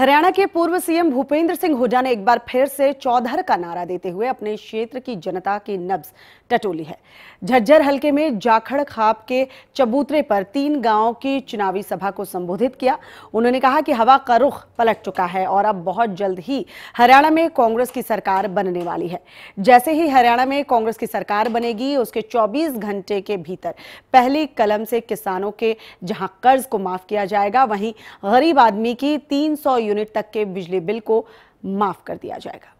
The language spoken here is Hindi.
हरियाणा के पूर्व सीएम भूपेंद्र सिंह हुड्डा ने एक बार फिर से चौधर का नारा देते हुए अपने क्षेत्र की जनता की नब्ज टटोली है झज्जर हलके में जाखड़ खाप के चबूतरे पर तीन गांवों की चुनावी सभा को संबोधित किया उन्होंने कहा कि हवा का रुख पलट चुका है और अब बहुत जल्द ही हरियाणा में कांग्रेस की सरकार बनने वाली है जैसे ही हरियाणा में कांग्रेस की सरकार बनेगी उसके चौबीस घंटे के भीतर पहली कलम से किसानों के जहां कर्ज को माफ किया जाएगा वहीं गरीब आदमी की तीन यूनिट तक के बिजली बिल को माफ कर दिया जाएगा